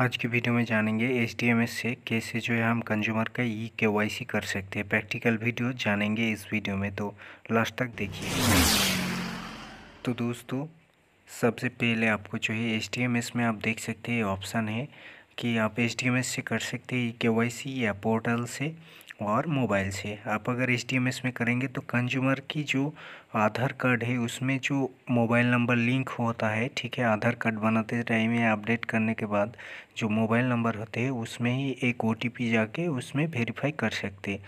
आज के वीडियो में जानेंगे एच से कैसे जो है हम कंज्यूमर का ई e के कर सकते हैं प्रैक्टिकल वीडियो जानेंगे इस वीडियो में तो लास्ट तक देखिए तो दोस्तों सबसे पहले आपको जो है एच में आप देख सकते हैं ऑप्शन है कि आप एच से कर सकते हैं ई e के या पोर्टल से और मोबाइल से आप अगर एच में करेंगे तो कंज्यूमर की जो आधार कार्ड है उसमें जो मोबाइल नंबर लिंक होता है ठीक है आधार कार्ड बनाते टाइम या अपडेट करने के बाद जो मोबाइल नंबर होते हैं उसमें ही एक ओ जाके उसमें वेरीफाई कर सकते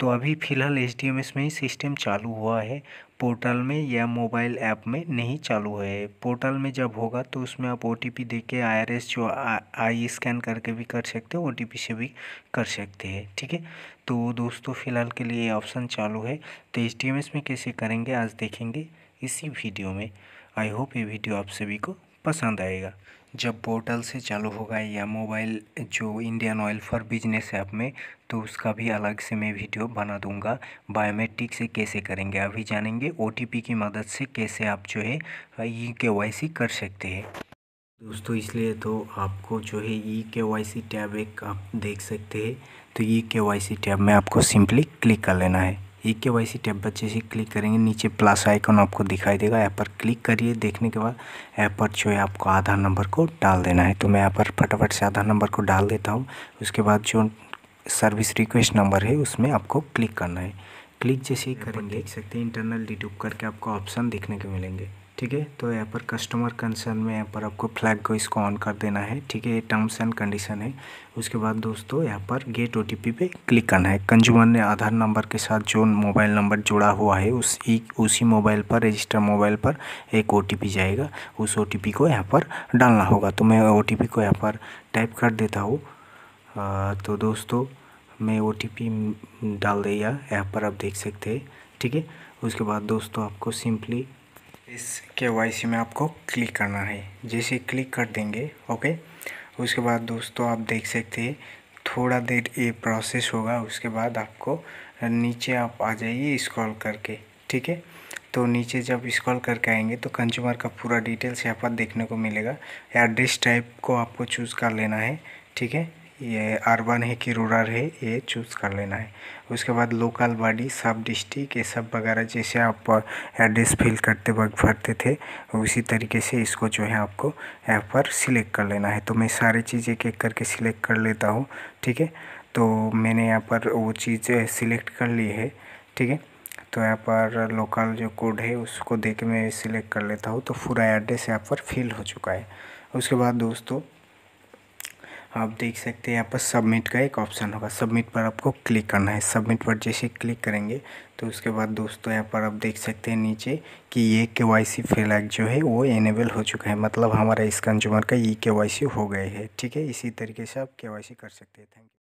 तो अभी फ़िलहाल एच में ही सिस्टम चालू हुआ है पोर्टल में या मोबाइल ऐप में नहीं चालू है पोर्टल में जब होगा तो उसमें आप ओ टी पी दे के आई जो आई स्कैन e करके भी कर सकते हो ओ से भी कर सकते हैं ठीक है तो दोस्तों फ़िलहाल के लिए ये ऑप्शन चालू है तो एच में कैसे करेंगे आज देखेंगे इसी वीडियो में आई होप ये वीडियो आप सभी को पसंद आएगा जब पोर्टल से चालू होगा या मोबाइल जो Indian Oil for business app में तो उसका भी अलग से मैं वीडियो बना दूंगा बायोमेट्रिक से कैसे करेंगे अभी जानेंगे ओ की मदद से कैसे आप जो है ई के कर सकते हैं दोस्तों इसलिए तो आपको जो है ई के वाई सी टैब एक आप देख सकते हैं तो ई के वाई सी टैब में आपको सिंपली क्लिक कर लेना है ई के वाई सी टैब बच्चे जैसे क्लिक करेंगे नीचे प्लस आइकन आपको दिखाई देगा ऐप पर क्लिक करिए देखने के बाद ऐप पर जो है आपको आधार नंबर को डाल देना है तो मैं यहाँ पर फटाफट से आधार नंबर को डाल देता हूँ उसके बाद जो सर्विस रिक्वेस्ट नंबर है उसमें आपको क्लिक करना है क्लिक जैसे ही करेंगे देख सकते हैं इंटरनल डिटूब करके आपको ऑप्शन देखने को मिलेंगे ठीक है तो यहाँ पर कस्टमर कंसर्न में यहाँ पर आपको फ्लैग को इसको ऑन कर देना है ठीक है ये टर्म्स एंड कंडीशन है उसके बाद दोस्तों यहाँ पर गेट ओ पे क्लिक करना है कंज्यूमर ने आधार नंबर के साथ जो मोबाइल नंबर जुड़ा हुआ है उस उसी मोबाइल पर रजिस्टर मोबाइल पर एक ओ जाएगा उस ओ को यहाँ पर डालना होगा तो मैं ओ को यहाँ पर टाइप कर देता हूँ तो दोस्तों मैं ओ डाल दिया यहाँ पर आप देख सकते हैं ठीक है उसके बाद दोस्तों आपको सिंपली इस के वाई सी में आपको क्लिक करना है जैसे क्लिक कर देंगे ओके उसके बाद दोस्तों आप देख सकते हैं थोड़ा देर ये प्रोसेस होगा उसके बाद आपको नीचे आप आ जाइए स्क्रॉल करके ठीक है तो नीचे जब स्क्रॉल करके आएंगे तो कंज्यूमर का पूरा डिटेल्स यहाँ पर देखने को मिलेगा एड्रेस टाइप को आपको चूज़ कर लेना है ठीक है ये अर्बन है कि रूरल है ये चूज़ कर लेना है उसके बाद लोकल बॉडी सब डिस्ट्रिक्ट ये सब वगैरह जैसे आप एड्रेस फिल करते वक्त भरते थे उसी तरीके से इसको जो है आपको ऐप पर सिलेक्ट कर लेना है तो मैं सारे चीज़ एक एक करके सिलेक्ट कर लेता हूँ ठीक है तो मैंने यहाँ पर वो चीज़ सिलेक्ट कर ली है ठीक है तो यहाँ पर लोकल जो कोड है उसको दे के मैं सिलेक्ट कर लेता हूँ तो पूरा एड्रेस यहाँ पर फिल हो चुका है उसके बाद दोस्तों आप देख सकते हैं यहाँ पर सबमिट का एक ऑप्शन होगा सबमिट पर आपको क्लिक करना है सबमिट पर जैसे क्लिक करेंगे तो उसके बाद दोस्तों यहाँ पर आप देख सकते हैं नीचे कि ये के वाई सी फ्लैग जो है वो इनेबल हो चुका है मतलब हमारा इस कंज्यूमर का ई के वाई सी हो गए है ठीक है इसी तरीके से आप के वाई सी कर सकते हैं थैंक यू